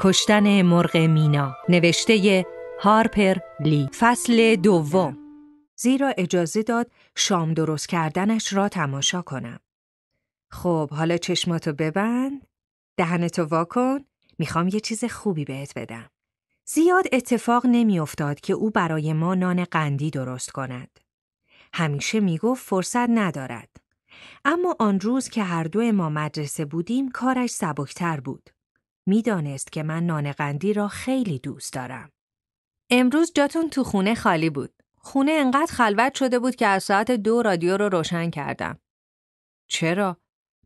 کشتن مرغ مینا نوشته هارپر لی فصل دوم زیرا اجازه داد شام درست کردنش را تماشا کنم خب حالا چشماتو ببند دهنتو واکن میخوام یه چیز خوبی بهت بدم زیاد اتفاق نمیافتاد که او برای ما نان قندی درست کند همیشه میگفت فرصت ندارد اما آن روز که هر دو ما مدرسه بودیم کارش سبکتر بود میدانست که من نان قندی را خیلی دوست دارم. امروز جاتون تو خونه خالی بود. خونه انقدر خلوت شده بود که از ساعت دو رادیو رو روشن کردم. چرا؟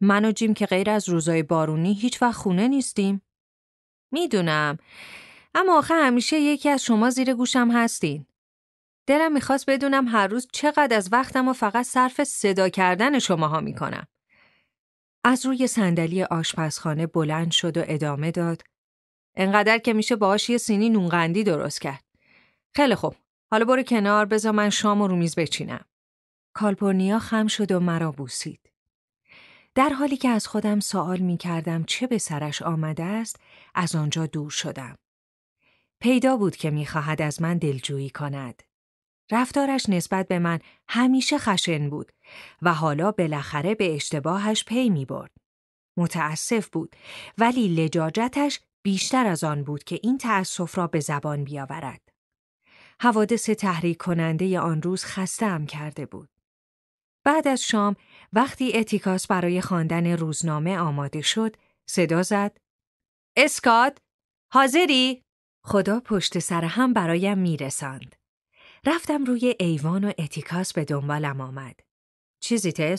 من و جیم که غیر از روزای بارونی هیچ وقت خونه نیستیم. میدونم. اما آخه همیشه یکی از شما زیر گوشم هستین. دلم میخواست بدونم هر روز چقدر از وقتم و فقط صرف صدا کردن شماها میکنم. از روی صندلی آشپزخانه بلند شد و ادامه داد. انقدر که میشه باهاش یه سینی نونقندی درست کرد. خیلی خوب. حالا برو کنار بذار من شام و رو میز بچینم. کالپورنیا خم شد و مرا بوسید. در حالی که از خودم سوال می کردم چه به سرش آمده است از آنجا دور شدم. پیدا بود که میخواهد از من دلجویی کند. رفتارش نسبت به من همیشه خشن بود و حالا بالاخره به اشتباهش پی می برد. متاسف بود ولی لجاجتش بیشتر از آن بود که این تأسف را به زبان بیاورد. حوادث تحریک کننده آن روز خسته ام کرده بود. بعد از شام وقتی اتیکاس برای خواندن روزنامه آماده شد صدا زد اسکات حاضری خدا پشت سر هم برایم میرساند رفتم روی ایوان و اتیکاس به دنبالم آمد چیزی ته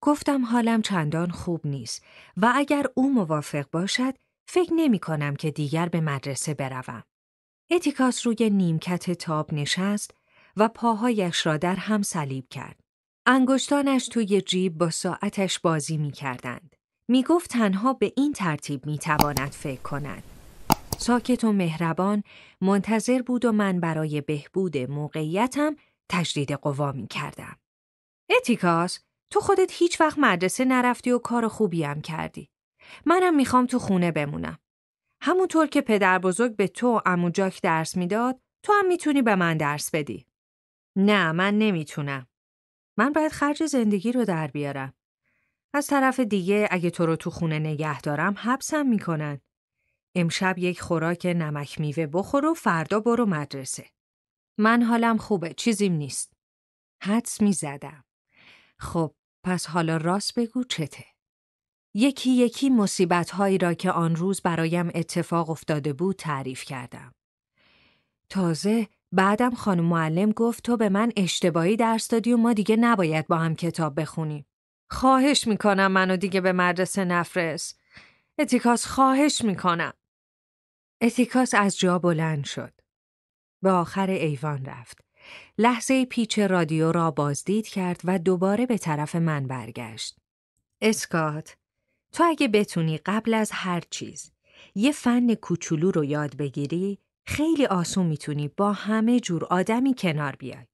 گفتم حالم چندان خوب نیست و اگر او موافق باشد فکر نمی کنم که دیگر به مدرسه بروم. اتیکاس روی نیمکت تاب نشست و پاهایش را در هم صلیب کرد. انگشتانش توی جیب با ساعتش بازی می کردند. می گفت تنها به این ترتیب می تواند فکر کند. ساکت و مهربان منتظر بود و من برای بهبود موقعیتم تجدید قوا می کردم. اتیکاس تو خودت هیچ وقت مدرسه نرفتی و کار خوبی هم کردی. منم میخوام تو خونه بمونم. همونطور که پدر بزرگ به تو امو جاک درس میداد، تو هم میتونی به من درس بدی. نه من نمیتونم. من باید خرج زندگی رو در بیارم. از طرف دیگه اگه تو رو تو خونه نگه دارم حبسم میکنن. امشب یک خوراک نمک میوه بخور و فردا برو مدرسه. من حالم خوبه چیزیم نیست. حدس میزدم. خب پس حالا راست بگو چته؟ یکی یکی مصیبت هایی را که آن روز برایم اتفاق افتاده بود تعریف کردم. تازه بعدم خانم معلم گفت تو به من اشتباهی درس دادی و ما دیگه نباید با هم کتاب بخونیم. خواهش میکنم منو دیگه به مدرسه نفرست. اتیکاس خواهش میکنم. اتیکاس از جا بلند شد. به آخر ایوان رفت. لحظه پیچ رادیو را بازدید کرد و دوباره به طرف من برگشت. اسکات، تو اگه بتونی قبل از هر چیز یه فن کوچولو رو یاد بگیری، خیلی آسون میتونی با همه جور آدمی کنار بیای.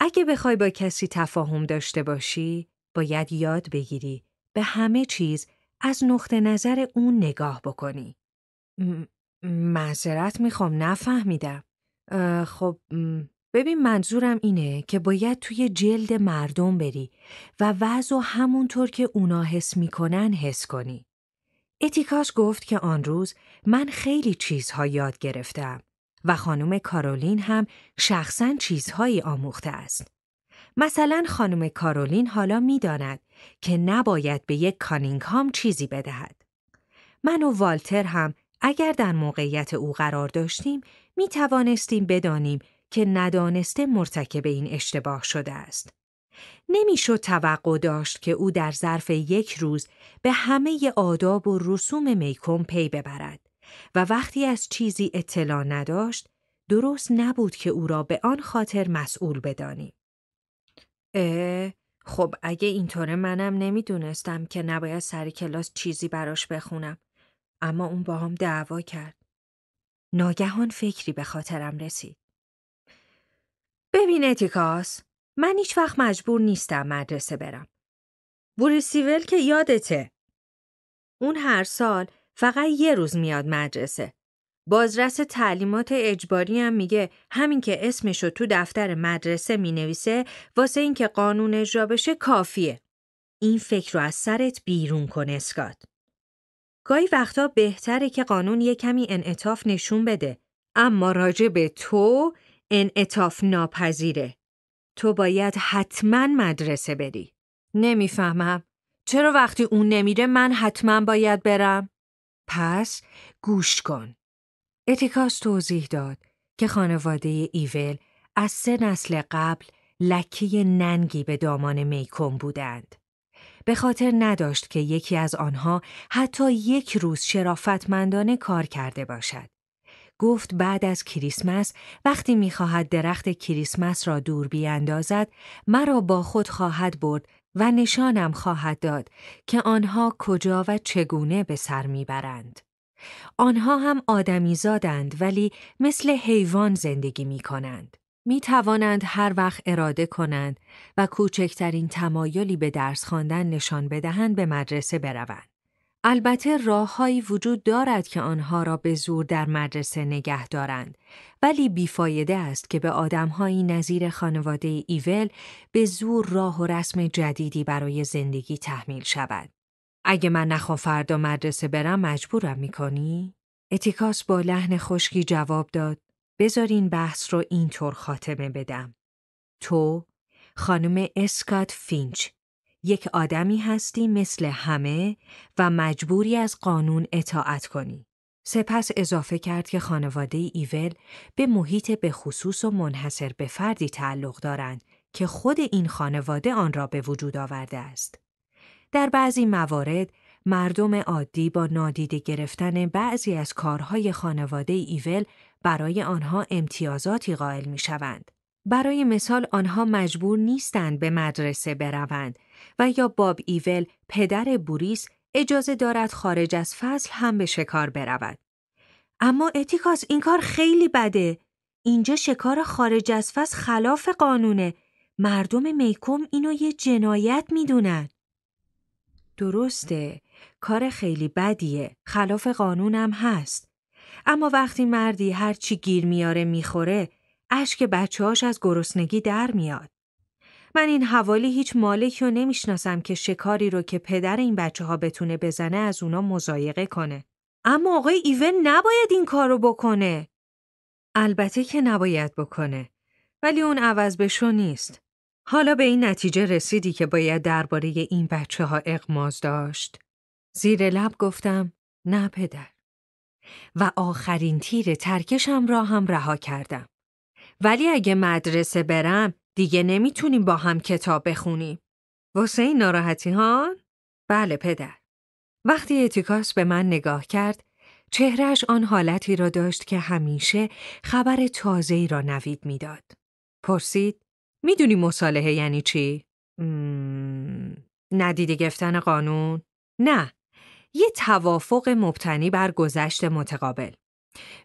اگه بخوای با کسی تفاهم داشته باشی، باید یاد بگیری به همه چیز از نقطه نظر اون نگاه بکنی. م... معذرت میخوام نفهمیدم. خب ببین منظورم اینه که باید توی جلد مردم بری و وضع و همونطور که اونا حس میکنن حس کنی. اتیکاس گفت که آن روز من خیلی چیزها یاد گرفتم و خانم کارولین هم شخصا چیزهایی آموخته است. مثلا خانم کارولین حالا میداند که نباید به یک کانینگهام چیزی بدهد. من و والتر هم اگر در موقعیت او قرار داشتیم می توانستیم بدانیم که ندانسته مرتکب این اشتباه شده است. نمیشد توقع داشت که او در ظرف یک روز به همه آداب و رسوم میکن پی ببرد و وقتی از چیزی اطلاع نداشت درست نبود که او را به آن خاطر مسئول بدانیم. اه خب اگه اینطوره منم نمیدونستم که نباید سر کلاس چیزی براش بخونم. اما اون هم دعوا کرد. ناگهان فکری به خاطرم رسید. ببین اتیکاس، من هیچ وقت مجبور نیستم مدرسه برم. بوریسیول که یادته. اون هر سال فقط یه روز میاد مدرسه. بازرس تعلیمات اجباری هم میگه همین که اسمشو تو دفتر مدرسه مینویسه واسه اینکه قانون اجرا بشه کافیه. این فکر رو از سرت بیرون کن اسکات. گاهی وقتا بهتره که قانون یه کمی انعطاف نشون بده اما راجع به تو انعطاف ناپذیره تو باید حتما مدرسه بری نمیفهمم چرا وقتی اون نمیره من حتما باید برم پس گوش کن اتیکاس توضیح داد که خانواده ایول از سه نسل قبل لکی ننگی به دامان میکن بودند به خاطر نداشت که یکی از آنها حتی یک روز شرافتمندانه کار کرده باشد. گفت بعد از کریسمس وقتی میخواهد درخت کریسمس را دور بیاندازد مرا با خود خواهد برد و نشانم خواهد داد که آنها کجا و چگونه به سر میبرند. آنها هم آدمیزادند ولی مثل حیوان زندگی می کنند. می توانند هر وقت اراده کنند و کوچکترین تمایلی به درس خواندن نشان بدهند به مدرسه بروند. البته راههایی وجود دارد که آنها را به زور در مدرسه نگه دارند ولی بیفایده است که به آدمهایی نظیر خانواده ایول به زور راه و رسم جدیدی برای زندگی تحمیل شود. اگه من نخوا فردا مدرسه برم مجبورم میکنی؟ اتیکاس با لحن خشکی جواب داد بذارین بحث رو اینطور خاتمه بدم. تو خانم اسکات فینچ یک آدمی هستی مثل همه و مجبوری از قانون اطاعت کنی. سپس اضافه کرد که خانواده ایول به محیط به خصوص و منحصر به فردی تعلق دارند که خود این خانواده آن را به وجود آورده است. در بعضی موارد مردم عادی با نادیده گرفتن بعضی از کارهای خانواده ایول برای آنها امتیازاتی قائل می شوند. برای مثال آنها مجبور نیستند به مدرسه بروند و یا باب ایول پدر بوریس اجازه دارد خارج از فصل هم به شکار برود. اما اتیکاس این کار خیلی بده. اینجا شکار خارج از فصل خلاف قانونه. مردم میکوم اینو یه جنایت میدونن. درسته. کار خیلی بدیه. خلاف قانونم هست. اما وقتی مردی هر چی گیر میاره میخوره اشک بچه‌هاش از گرسنگی در میاد. من این حوالی هیچ مالکی رو نمیشناسم که شکاری رو که پدر این بچه ها بتونه بزنه از اونا مزایقه کنه. اما آقای ایون نباید این کار رو بکنه. البته که نباید بکنه. ولی اون عوض شو نیست. حالا به این نتیجه رسیدی که باید درباره این بچه ها اقماز داشت. زیر لب گفتم نه پدر. و آخرین تیر ترکشم را هم رها کردم. ولی اگه مدرسه برم دیگه نمیتونیم با هم کتاب بخونیم. واسه این ناراحتی ها؟ بله پدر. وقتی اتیکاس به من نگاه کرد، چهرش آن حالتی را داشت که همیشه خبر تازه‌ای را نوید میداد. پرسید: میدونی مصالحه یعنی چی؟ مم... ندیده گفتن قانون؟ نه، یه توافق مبتنی بر گذشت متقابل.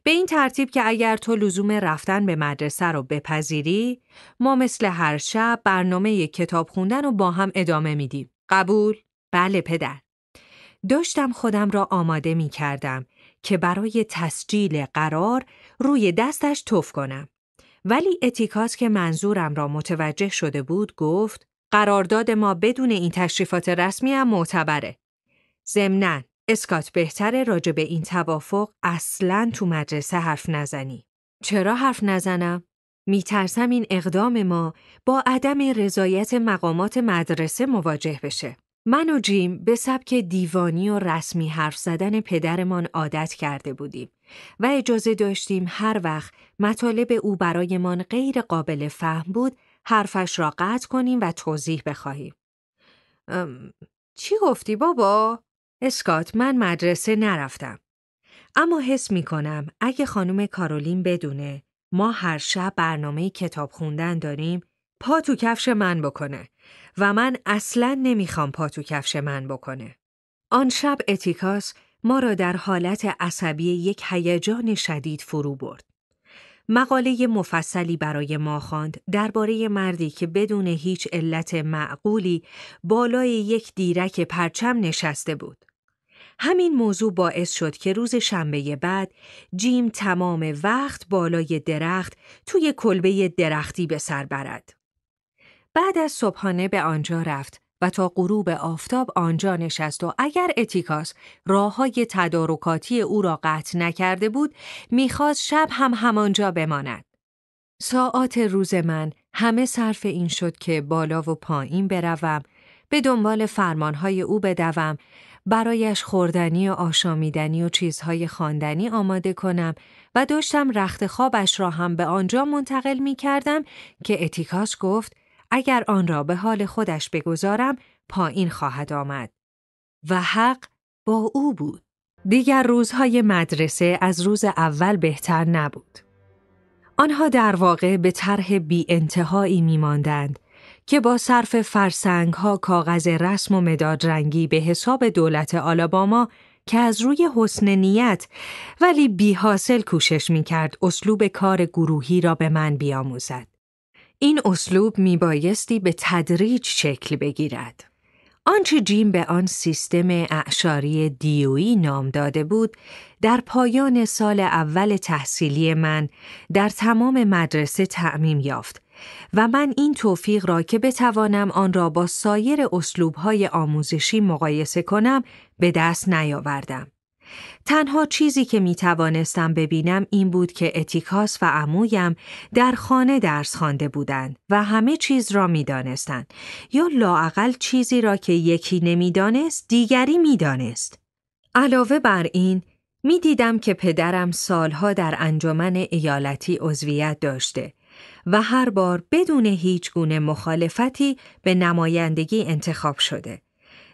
به این ترتیب که اگر تو لزوم رفتن به مدرسه رو بپذیری، ما مثل هر شب برنامه یک کتاب خوندن رو با هم ادامه میدیم. قبول؟ بله پدر. داشتم خودم را آماده می کردم که برای تسجیل قرار روی دستش توف کنم. ولی اتیکاس که منظورم را متوجه شده بود گفت قرارداد ما بدون این تشریفات رسمی هم معتبره. زمنن، اسکات بهتر راجع به این توافق اصلا تو مدرسه حرف نزنی. چرا حرف نزنم؟ میترسم این اقدام ما با عدم رضایت مقامات مدرسه مواجه بشه. من و جیم به سبک دیوانی و رسمی حرف زدن پدرمان عادت کرده بودیم و اجازه داشتیم هر وقت مطالب او برایمان غیر قابل فهم بود حرفش را قطع کنیم و توضیح بخواهیم. چی گفتی بابا؟ اسکات من مدرسه نرفتم. اما حس می کنم اگه خانم کارولین بدونه ما هر شب برنامه کتاب خوندن داریم پا تو کفش من بکنه و من اصلا نمیخوام پا تو کفش من بکنه. آن شب اتیکاس ما را در حالت عصبی یک هیجان شدید فرو برد. مقاله مفصلی برای ما خواند درباره مردی که بدون هیچ علت معقولی بالای یک دیرک پرچم نشسته بود. همین موضوع باعث شد که روز شنبه بعد جیم تمام وقت بالای درخت توی کلبه درختی به سر برد. بعد از صبحانه به آنجا رفت و تا غروب آفتاب آنجا نشست و اگر اتیکاس راه های تدارکاتی او را قطع نکرده بود میخواست شب هم همانجا بماند. ساعات روز من همه صرف این شد که بالا و پایین بروم به دنبال فرمانهای او بدوم برایش خوردنی و آشامیدنی و چیزهای خواندنی آماده کنم و داشتم رخت خوابش را هم به آنجا منتقل می کردم که اتیکاس گفت اگر آن را به حال خودش بگذارم پایین خواهد آمد. و حق با او بود. دیگر روزهای مدرسه از روز اول بهتر نبود. آنها در واقع به طرح بی انتهایی می ماندند که با صرف فرسنگ ها کاغذ رسم و مداد رنگی به حساب دولت آلاباما که از روی حسن نیت ولی بی کوشش می کرد اسلوب کار گروهی را به من بیاموزد. این اسلوب می به تدریج شکل بگیرد. آنچه جیم به آن سیستم اعشاری دیویی نام داده بود، در پایان سال اول تحصیلی من در تمام مدرسه تعمیم یافت و من این توفیق را که بتوانم آن را با سایر های آموزشی مقایسه کنم به دست نیاوردم. تنها چیزی که می توانستم ببینم این بود که اتیکاس و عمویم در خانه درس خوانده بودند و همه چیز را می یا لاعقل چیزی را که یکی نمیدانست دیگری میدانست. علاوه بر این میدیدم که پدرم سالها در انجمن ایالتی عضویت داشته و هر بار بدون هیچ گونه مخالفتی به نمایندگی انتخاب شده.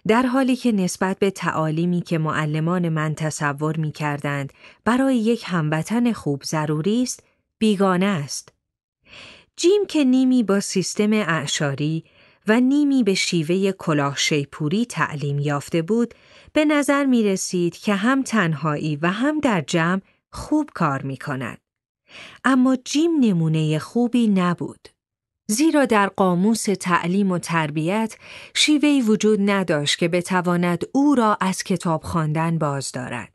در حالی که نسبت به تعالیمی که معلمان من تصور می کردند برای یک هموطن خوب ضروری است، بیگانه است. جیم که نیمی با سیستم اعشاری و نیمی به شیوه کلاه شیپوری تعلیم یافته بود، به نظر می رسید که هم تنهایی و هم در جمع خوب کار می کند. اما جیم نمونه خوبی نبود. زیرا در قاموس تعلیم و تربیت شیوهی وجود نداشت که بتواند او را از کتاب خواندن باز دارد.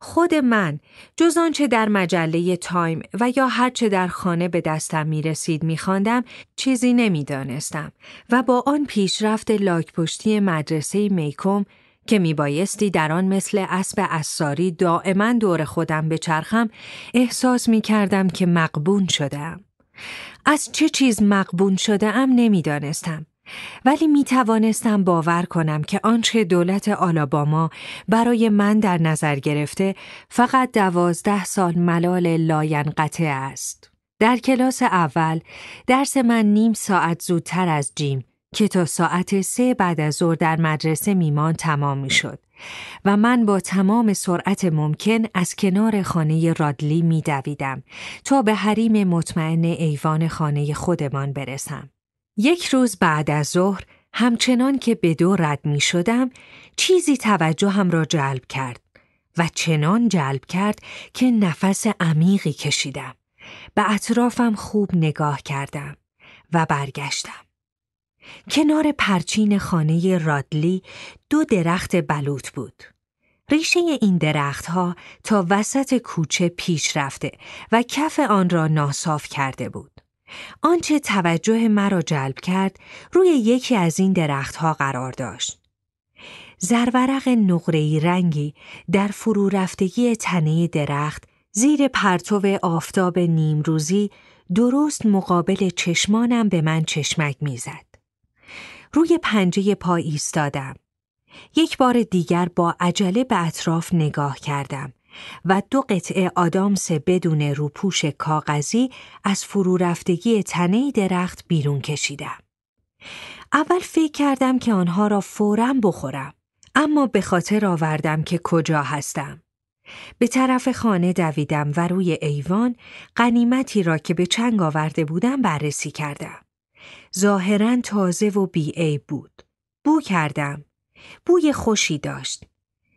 خود من جز آنچه در مجله تایم و یا هرچه در خانه به دستم می رسید می چیزی نمیدانستم و با آن پیشرفت پشتی مدرسه میکوم که بایستی در آن مثل اسب اساری دائما دور خودم چرخم احساس کردم که مقبون شدم. از چه چیز مقبون شده ام نمیدانستم. ولی می توانستم باور کنم که آنچه دولت آلاباما برای من در نظر گرفته فقط دوازده سال ملال لاینقطع است. در کلاس اول درس من نیم ساعت زودتر از جیم که تا ساعت سه بعد از ظهر در مدرسه میمان تمام شد و من با تمام سرعت ممکن از کنار خانه رادلی میدویدم تا به حریم مطمئن ایوان خانه خودمان برسم. یک روز بعد از ظهر همچنان که به دو رد می شدم چیزی هم را جلب کرد و چنان جلب کرد که نفس عمیقی کشیدم. به اطرافم خوب نگاه کردم و برگشتم. کنار پرچین خانه رادلی دو درخت بلوط بود. ریشه این درختها تا وسط کوچه پیش رفته و کف آن را ناصاف کرده بود. آنچه توجه مرا جلب کرد روی یکی از این درختها قرار داشت. زرورق نقره‌ای رنگی در فرو رفتگی تنه درخت زیر پرتو آفتاب نیمروزی درست مقابل چشمانم به من چشمک میزد. روی پنجه پا ایستادم. یک بار دیگر با عجله به اطراف نگاه کردم و دو قطعه آدامس بدون روپوش کاغذی از فرو رفتگی تنه درخت بیرون کشیدم. اول فکر کردم که آنها را فورم بخورم اما به خاطر آوردم که کجا هستم. به طرف خانه دویدم و روی ایوان قنیمتی را که به چنگ آورده بودم بررسی کردم. ظاهرا تازه و بیعیب بود. بو کردم. بوی خوشی داشت.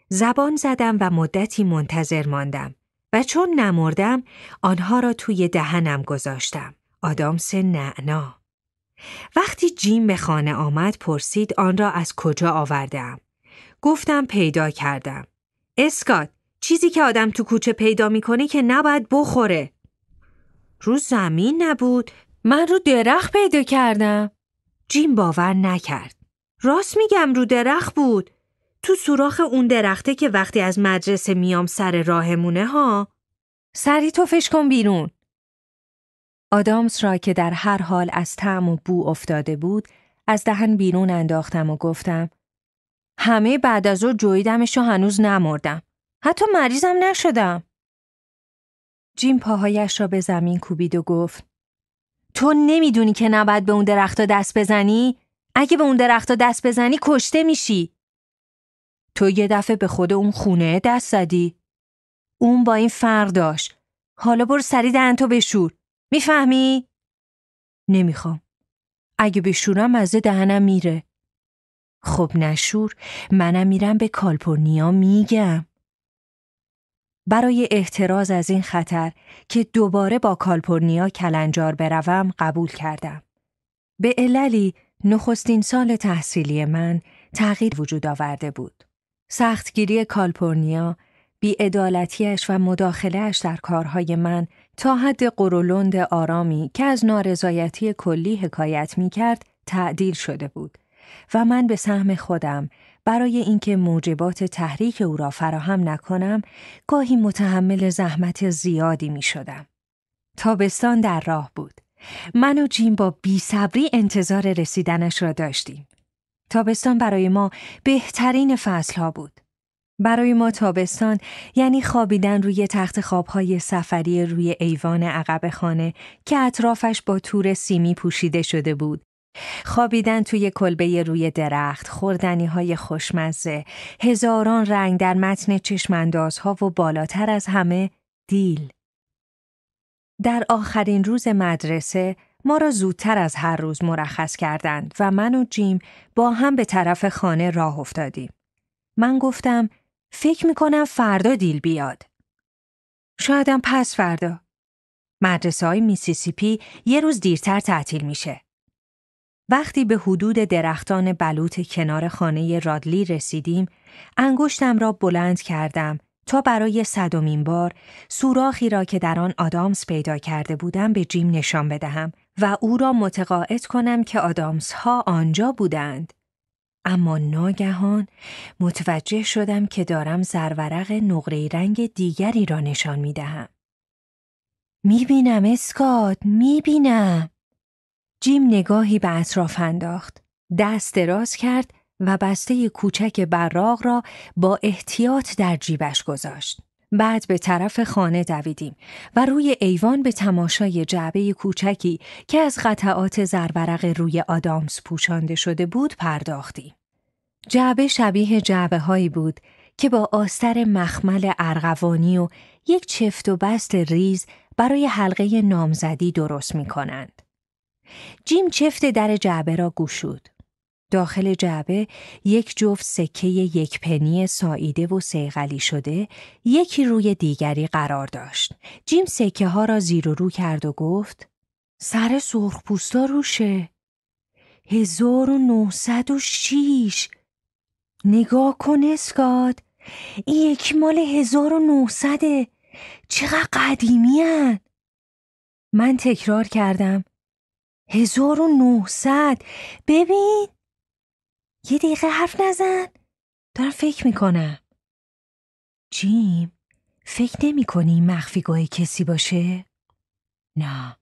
زبان زدم و مدتی منتظر ماندم و چون نمردم آنها را توی دهنم گذاشتم. آدامس نعنا. وقتی جیم به خانه آمد پرسید آن را از کجا آوردم. گفتم پیدا کردم. اسکات چیزی که آدم تو کوچه پیدا میکنه که نباید بخوره. رو زمین نبود من رو درخت پیدا کردم. جیم باور نکرد. راست میگم رو درخت بود. تو سوراخ اون درخته که وقتی از مدرسه میام سر راهمونه ها. سری تو فش کن بیرون. آدامس را که در هر حال از تعم و بو افتاده بود از دهن بیرون انداختم و گفتم همه بعد از او جویدمش هنوز نمردم. حتی مریضم نشدم. جیم پاهایش را به زمین کوبید و گفت تو نمیدونی که نباید به اون درختها دست بزنی؟ اگه به اون درختا دست بزنی کشته میشی. تو یه دفعه به خود اون خونه دست زدی. اون با این فرق داشت. حالا برو سری تو بشور. میفهمی؟ نمیخوام. اگه بشورم از دهنم میره. خب نشور منم میرم به کالپورنیا میگم. برای احتراز از این خطر که دوباره با کالپورنیا کلنجار بروم قبول کردم. به عللی نخستین سال تحصیلی من تغییر وجود آورده بود. سختگیری کالپورنیا، بیعدالتیش و مداخلهش در کارهای من تا حد قرولند آرامی که از نارضایتی کلی حکایت می کرد تعدیل شده بود و من به سهم خودم برای اینکه موجبات تحریک او را فراهم نکنم گاهی متحمل زحمت زیادی می شدم. تابستان در راه بود. من و جیم با بیصبری انتظار رسیدنش را داشتیم. تابستان برای ما بهترین فصلها بود. برای ما تابستان یعنی خوابیدن روی تخت خوابهای سفری روی ایوان عقب خانه که اطرافش با تور سیمی پوشیده شده بود خوابیدن توی کلبه روی درخت، خوردنی های خوشمزه، هزاران رنگ در متن ها و بالاتر از همه دیل. در آخرین روز مدرسه ما را زودتر از هر روز مرخص کردند و من و جیم با هم به طرف خانه راه افتادیم. من گفتم فکر میکنم فردا دیل بیاد. شایدم پس فردا. مدرسه های میسیسیپی یه روز دیرتر تعطیل میشه. وقتی به حدود درختان بلوط کنار خانه رادلی رسیدیم، انگشتم را بلند کردم تا برای صدمین بار سوراخی را که در آن آدامس پیدا کرده بودم به جیم نشان بدهم و او را متقاعد کنم که آدامس ها آنجا بودند. اما ناگهان متوجه شدم که دارم زرورق نقره رنگ دیگری را نشان می دهم. می بینم اسکات می بینم. جیم نگاهی به اطراف انداخت. دست دراز کرد و بسته کوچک براغ را با احتیاط در جیبش گذاشت. بعد به طرف خانه دویدیم و روی ایوان به تماشای جعبه کوچکی که از قطعات زرورق روی آدامس پوشانده شده بود پرداختیم. جعبه شبیه جعبه هایی بود که با آستر مخمل ارغوانی و یک چفت و بست ریز برای حلقه نامزدی درست می کنند. جیم چفت در جعبه را گوشود. داخل جعبه یک جفت سکه یک پنی ساییده و سیغلی شده یکی روی دیگری قرار داشت. جیم سکه ها را زیر و رو کرد و گفت سر سرخ پوستا روشه. 1906 نگاه کن اسکات این یک مال 1900 چقدر قدیمی هن. من تکرار کردم 1900 ببین یه دقیقه حرف نزن دارم فکر میکنم جیم فکر نمی کنی مخفیگاه کسی باشه؟ نه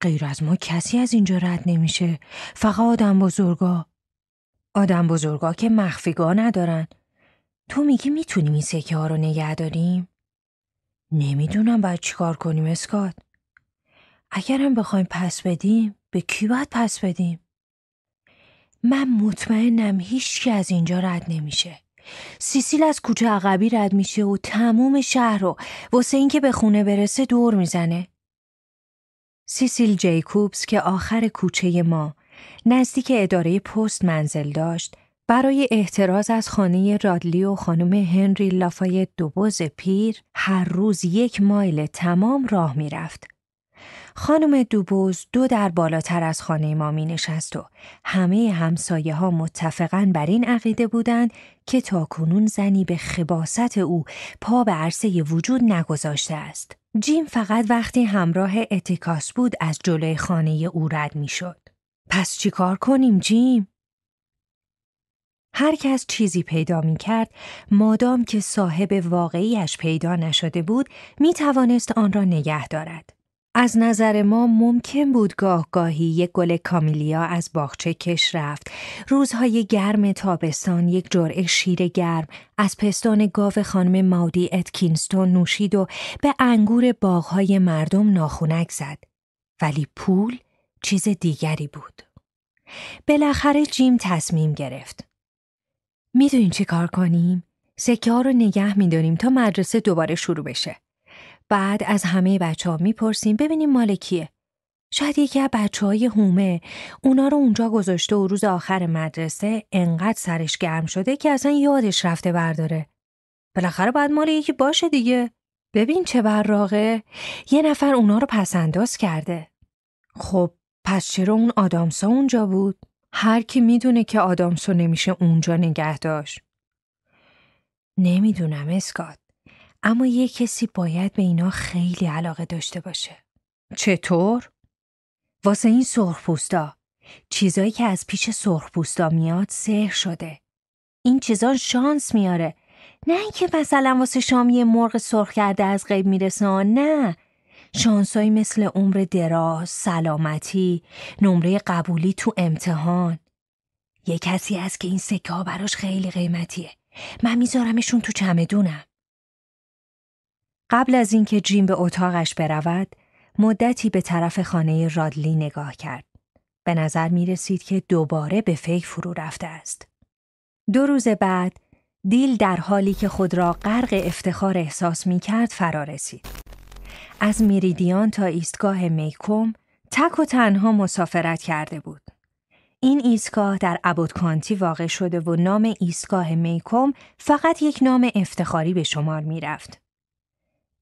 غیر از ما کسی از اینجا رد نمیشه فقط آدم بزرگا آدم بزرگا که مخفیگاه ندارن تو میگی میتونیم این سکه ها رو نگه داریم؟ نمیدونم باید چیکار کنیم اسکات اگرم بخوایم پس بدیم به کی باید پس بدیم؟ من مطمئنم هیچ که از اینجا رد نمیشه. سیسیل از کوچه عقبی رد میشه و تموم شهر رو واسه اینکه به خونه برسه دور میزنه. سیسیل جیکوبز که آخر کوچه ما نزدیک اداره پست منزل داشت برای احتراز از خانه رادلی و خانم هنری لافای دوبوز پیر هر روز یک مایل تمام راه میرفت خانم دوبوز دو در بالاتر از خانه ما می نشست و همه همسایه ها متفقا بر این عقیده بودند که تاکنون زنی به خباست او پا به عرصه وجود نگذاشته است. جیم فقط وقتی همراه اتکاس بود از جلوی خانه او رد می شد. پس چیکار کنیم جیم؟ هر کس چیزی پیدا می کرد، مادام که صاحب واقعیش پیدا نشده بود، می توانست آن را نگه دارد. از نظر ما ممکن بود گاه گاهی یک گل کامیلیا از باغچه کش رفت. روزهای گرم تابستان یک جرعه شیر گرم از پستان گاو خانم مادی اتکینستون نوشید و به انگور باغهای مردم ناخونک زد. ولی پول چیز دیگری بود. بالاخره جیم تصمیم گرفت. میدونیم چی کار کنیم؟ سکه ها رو نگه میدانیم تا مدرسه دوباره شروع بشه. بعد از همه بچه ها میپرسیم ببینیم مال کیه. شاید یکی از بچه های هومه اونا رو اونجا گذاشته و روز آخر مدرسه انقدر سرش گرم شده که اصلا یادش رفته برداره. بالاخره باید مال یکی باشه دیگه. ببین چه براغه یه نفر اونا رو انداز کرده. خب پس چرا اون آدامسا اونجا بود؟ هر کی میدونه که آدامسو نمیشه اونجا نگه داشت. نمیدونم اسکات. اما یه کسی باید به اینا خیلی علاقه داشته باشه. چطور؟ واسه این پوستا. چیزایی که از پیش پوستا میاد سحر شده. این چیزا شانس میاره. نه اینکه مثلا واسه شامیه مرغ سرخ کرده از غیب میرسه نه. شانسایی مثل عمر دراز، سلامتی، نمره قبولی تو امتحان. یه کسی هست که این سکه ها براش خیلی قیمتیه. من میذارمشون تو چمدونم. قبل از اینکه جیم به اتاقش برود، مدتی به طرف خانه رادلی نگاه کرد. به نظر می رسید که دوباره به فکر فرو رفته است. دو روز بعد، دیل در حالی که خود را غرق افتخار احساس می کرد فرا رسید. از میریدیان تا ایستگاه میکوم تک و تنها مسافرت کرده بود. این ایستگاه در کانتی واقع شده و نام ایستگاه میکوم فقط یک نام افتخاری به شمار می رفت.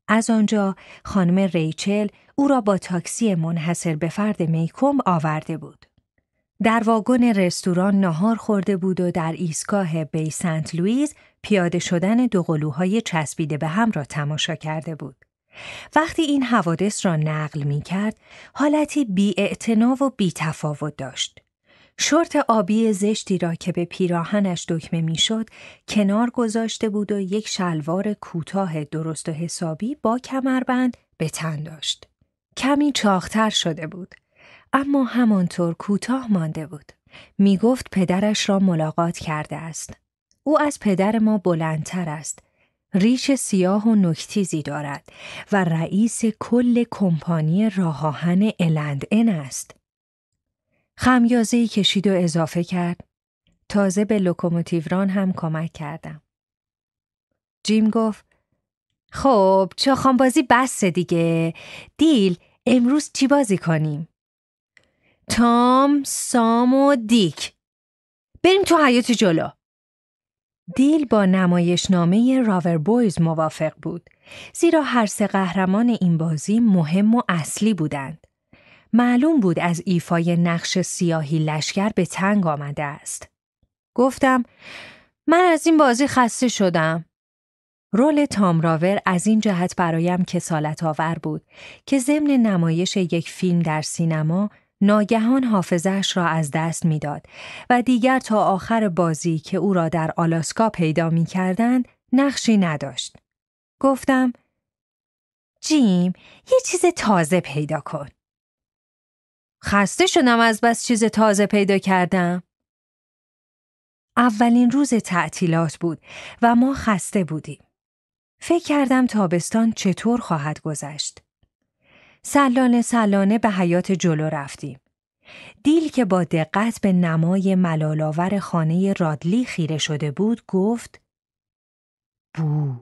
از آنجا خانم ریچل او را با تاکسی منحصر به فرد میکوم آورده بود. در واگن رستوران ناهار خورده بود و در ایستگاه بی سنت لویز پیاده شدن دو قلوهای چسبیده به هم را تماشا کرده بود. وقتی این حوادث را نقل می کرد، حالتی بی و بی تفاوت داشت. شورت آبی زشتی را که به پیراهنش دکمه میشد کنار گذاشته بود و یک شلوار کوتاه درست و حسابی با کمربند به تن داشت. کمی چاختر شده بود. اما همانطور کوتاه مانده بود. می گفت پدرش را ملاقات کرده است. او از پدر ما بلندتر است. ریش سیاه و نکتیزی دارد و رئیس کل کمپانی راهان الندن است. ای کشید و اضافه کرد. تازه به لوکوموتیوران هم کمک کردم. جیم گفت خب بازی بسته دیگه. دیل امروز چی بازی کنیم؟ تام، سام و دیک. بریم تو حیات جلو. دیل با نمایش نامه راور بویز موافق بود زیرا هر سه قهرمان این بازی مهم و اصلی بودند. معلوم بود از ایفای نقش سیاهی لشکر به تنگ آمده است. گفتم من از این بازی خسته شدم. رول تامراور از این جهت برایم کسالت آور بود که ضمن نمایش یک فیلم در سینما ناگهان حافظش را از دست میداد و دیگر تا آخر بازی که او را در آلاسکا پیدا می کردن نقشی نداشت. گفتم جیم یه چیز تازه پیدا کن. خسته شدم از بس چیز تازه پیدا کردم. اولین روز تعطیلات بود و ما خسته بودیم. فکر کردم تابستان چطور خواهد گذشت. سلانه سلانه به حیات جلو رفتیم. دیل که با دقت به نمای ملالاور خانه رادلی خیره شده بود گفت بو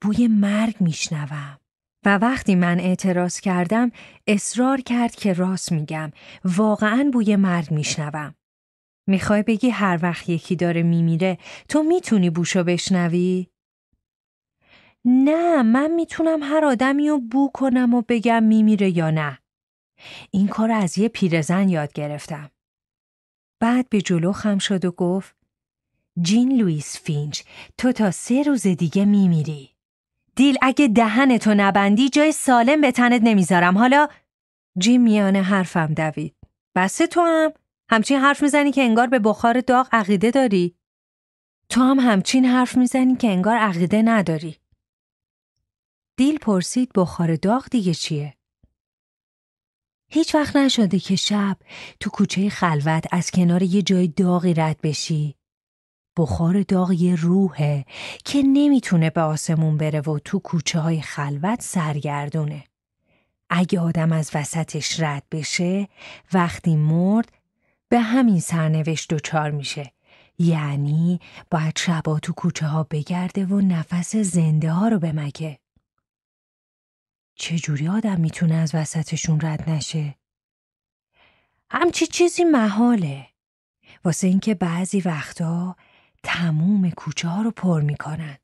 بوی مرگ میشنوم. و وقتی من اعتراض کردم اصرار کرد که راست میگم واقعا بوی مرگ میشنوم. میخوای بگی هر وقت یکی داره میمیره تو میتونی بوشو بشنوی؟ نه من میتونم هر آدمی رو بو کنم و بگم میمیره یا نه. این کار از یه پیرزن یاد گرفتم. بعد به جلو خم شد و گفت جین لوئیس فینچ تو تا سه روز دیگه میمیری. دیل اگه دهنتو نبندی جای سالم به تنت نمیذارم حالا جیم میانه حرفم دوید بسه تو هم همچین حرف میزنی که انگار به بخار داغ عقیده داری تو هم همچین حرف میزنی که انگار عقیده نداری دیل پرسید بخار داغ دیگه چیه هیچ وقت نشده که شب تو کوچه خلوت از کنار یه جای داغی رد بشی بخار داغ یه روحه که نمیتونه به آسمون بره و تو کوچه های خلوت سرگردونه. اگه آدم از وسطش رد بشه وقتی مرد به همین سرنوشت دچار میشه. یعنی باید شبا تو کوچه ها بگرده و نفس زنده ها رو بمگه. چجوری آدم میتونه از وسطشون رد نشه؟ همچی چیزی محاله. واسه اینکه بعضی وقتا تموم کوچه ها رو پر میکنن.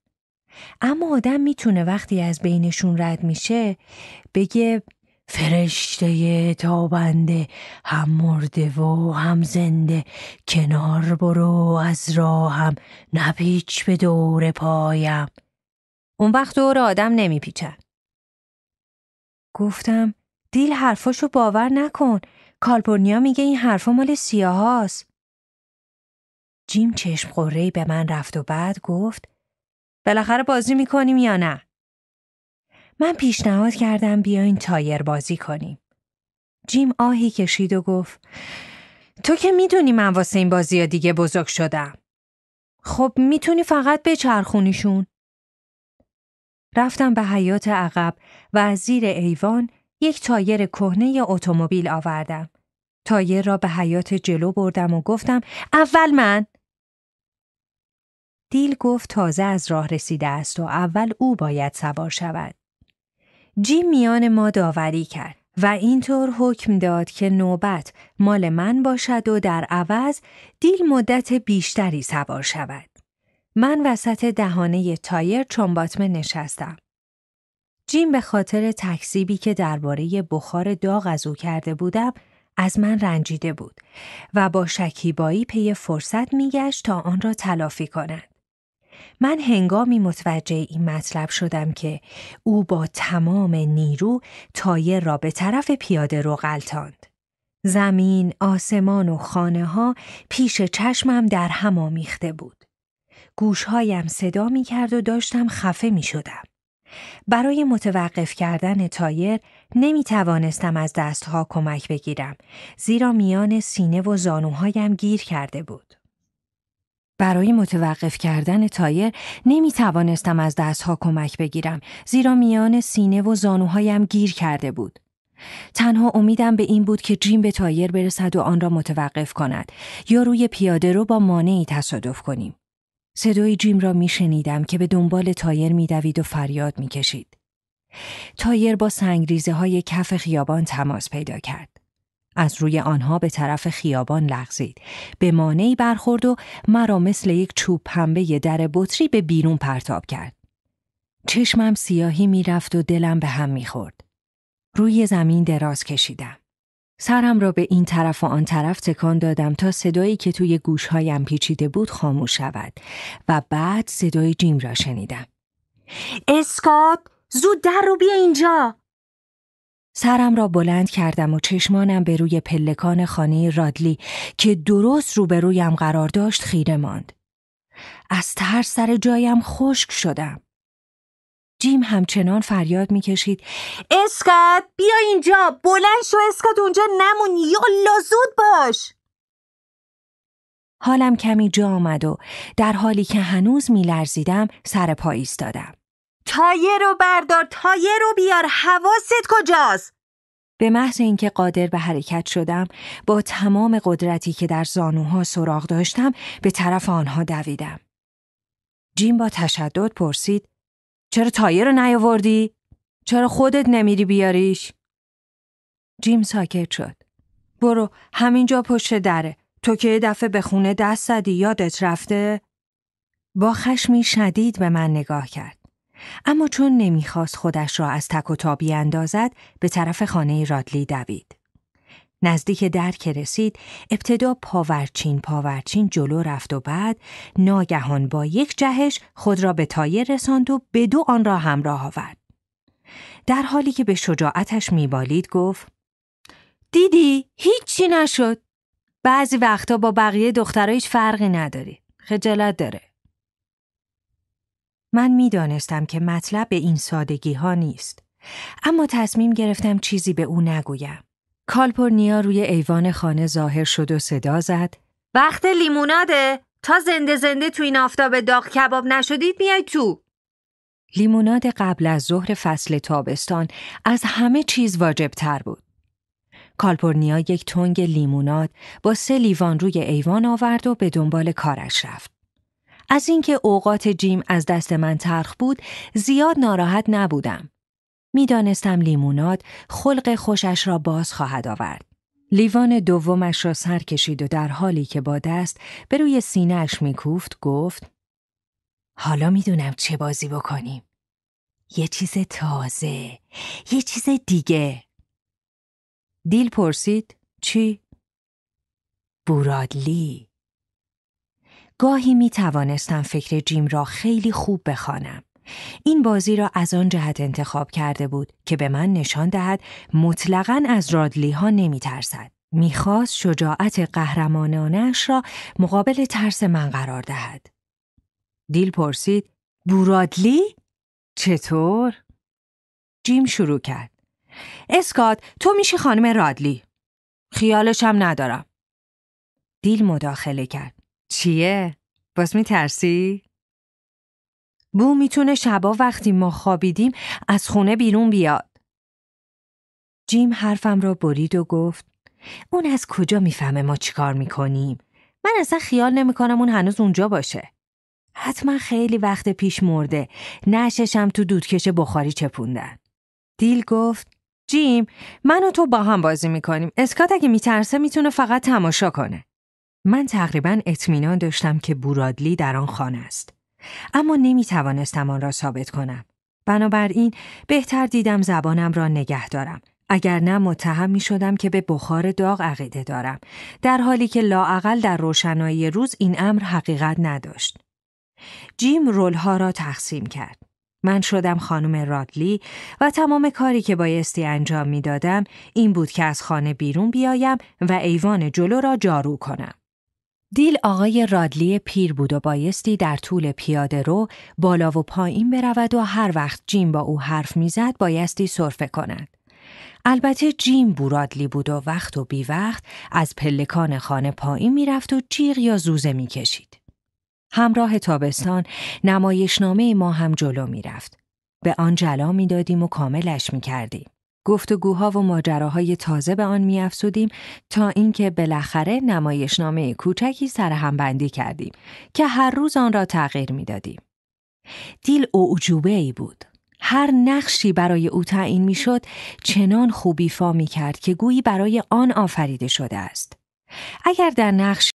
اما آدم میتونه وقتی از بینشون رد میشه بگه فرشته تابنده هم مرده و هم زنده کنار برو از راهم نپیچ به دور پایم اون وقت دور آدم نمیپیچن گفتم دیل حرفاشو باور نکن کالپورنیا میگه این حرفا مال سیاهاست جیم چشم قرهی به من رفت و بعد گفت بالاخره بازی میکنیم یا نه؟ من پیشنهاد کردم بیاین تایر بازی کنیم. جیم آهی کشید و گفت تو که میدونی من واسه این بازی ها دیگه بزرگ شدم. خب میتونی فقط به چرخونیشون. رفتم به حیات عقب و از زیر ایوان یک تایر کهنه اتومبیل آوردم. تایر را به حیات جلو بردم و گفتم اول من دیل گفت تازه از راه رسیده است و اول او باید سوار شود. جیم میان ما داوری کرد و اینطور حکم داد که نوبت مال من باشد و در عوض دیل مدت بیشتری سوار شود. من وسط دهانه تایر چنباتمه نشستم. جیم به خاطر تکسیبی که درباره بخار داغ از او کرده بودم از من رنجیده بود و با شکیبایی پی فرصت میگشت تا آن را تلافی کند. من هنگامی متوجه این مطلب شدم که او با تمام نیرو تایر را به طرف پیاده رو غلطاند. زمین، آسمان و خانه ها پیش چشمم در هم آمیخته بود. گوشهایم صدا می کرد و داشتم خفه می شدم. برای متوقف کردن تایر نمی توانستم از دستها کمک بگیرم زیرا میان سینه و زانوهایم گیر کرده بود. برای متوقف کردن تایر نمی توانستم از دستها کمک بگیرم زیرا میان سینه و زانوهایم گیر کرده بود. تنها امیدم به این بود که جیم به تایر برسد و آن را متوقف کند یا روی پیاده رو با مانعی تصادف کنیم. صدای جیم را می شنیدم که به دنبال تایر می دوید و فریاد می کشید. تایر با سنگریزه های کف خیابان تماس پیدا کرد. از روی آنها به طرف خیابان لغزید. به مانعی برخورد و مرا مثل یک چوب پنبه در بطری به بیرون پرتاب کرد. چشمم سیاهی میرفت و دلم به هم میخورد. روی زمین دراز کشیدم. سرم را به این طرف و آن طرف تکان دادم تا صدایی که توی گوشهایم پیچیده بود خاموش شود و بعد صدای جیم را شنیدم. اسکات زود در رو بیا اینجا سرم را بلند کردم و چشمانم به روی پلکان خانه رادلی که درست روبرویم قرار داشت خیره ماند. از ترس سر جایم خشک شدم. جیم همچنان فریاد میکشید اسکت بیا اینجا بلند شو اسکت اونجا نمون یا لازود باش حالم کمی جا آمد و در حالی که هنوز میلرزیدم سر پاییز ایستادم تایه رو بردار تایه رو بیار حواست کجاست به محض اینکه قادر به حرکت شدم با تمام قدرتی که در زانوها سراغ داشتم به طرف آنها دویدم جیم با تشدد پرسید چرا تایه رو نیاوردی چرا خودت نمیری بیاریش جیم ساکت شد برو همینجا پشت دره تو که یه دفعه به خونه دست زدی یادت رفته با خشمی شدید به من نگاه کرد اما چون نمیخواست خودش را از تک و تابی اندازد به طرف خانه رادلی دوید. نزدیک در که رسید ابتدا پاورچین پاورچین جلو رفت و بعد ناگهان با یک جهش خود را به تایه رساند و به دو آن را همراه آورد. در حالی که به شجاعتش میبالید گفت دیدی هیچی نشد. بعضی وقتا با بقیه دخترایش فرقی نداری. خجالت داره. من دانستم که مطلب به این سادگی ها نیست. اما تصمیم گرفتم چیزی به او نگویم. کالپورنیا روی ایوان خانه ظاهر شد و صدا زد. وقت لیموناده تا زنده زنده تو این آفتاب داغ کباب نشدید میای تو. لیموناد قبل از ظهر فصل تابستان از همه چیز واجب تر بود. کالپورنیا یک تنگ لیموناد با سه لیوان روی ایوان آورد و به دنبال کارش رفت. از اینکه اوقات جیم از دست من ترخ بود زیاد ناراحت نبودم. میدانستم لیموناد خلق خوشش را باز خواهد آورد. لیوان دومش را سر کشید و در حالی که با دست به روی سینهش میکوفت گفت حالا میدونم چه بازی بکنیم. یه چیز تازه، یه چیز دیگه. دیل پرسید چی؟ بورادلی گاهی می توانستم فکر جیم را خیلی خوب بخوانم. این بازی را از آن جهت انتخاب کرده بود که به من نشان دهد مطلقا از رادلی ها نمی ترسد. خواست شجاعت قهرمانانش را مقابل ترس من قرار دهد. دیل پرسید بورادلی؟ چطور؟ جیم شروع کرد. اسکات تو میشی خانم رادلی. خیالشم ندارم. دیل مداخله کرد. چیه؟ باز میترسی؟ بو میتونه شبا وقتی ما خوابیدیم از خونه بیرون بیاد. جیم حرفم را برید و گفت اون از کجا میفهمه ما چیکار میکنیم؟ من اصلا خیال نمیکنم اون هنوز اونجا باشه. حتما خیلی وقت پیش مرده. نششم تو دودکش بخاری چپوندن. دیل گفت جیم من و تو با هم بازی میکنیم. اسکات اگه میترسه میتونه فقط تماشا کنه. من تقریبا اطمینان داشتم که بورادلی در آن خانه است. اما نمی توانستم آن را ثابت کنم. بنابراین بهتر دیدم زبانم را نگه دارم. اگر نه متهم می شدم که به بخار داغ عقیده دارم. در حالی که لاعقل در روشنایی روز این امر حقیقت نداشت. جیم رولها را تقسیم کرد. من شدم خانم رادلی و تمام کاری که بایستی انجام می دادم این بود که از خانه بیرون بیایم و ایوان جلو را جارو کنم. دیل آقای رادلی پیر بود و بایستی در طول پیاده رو بالا و پایین برود و هر وقت جیم با او حرف میزد بایستی سرفه کند. البته جیم بورادلی بود و وقت و بی وقت از پلکان خانه پایین میرفت و جیغ یا زوزه کشید. همراه تابستان نمایشنامه ما هم جلو میرفت. به آن جلا میدادیم و کاملش میکردیم. گفتگوها و ماجراهای تازه به آن میافزودیم تا اینکه بالاخره نمایشنامه کوچکی سرهمبندی کردیم که هر روز آن را تغییر میدادیم دیل اعجوبه ای بود هر نقشی برای او تعیین میشد چنان خوبیفا می کرد که گویی برای آن آفریده شده است اگر در نقش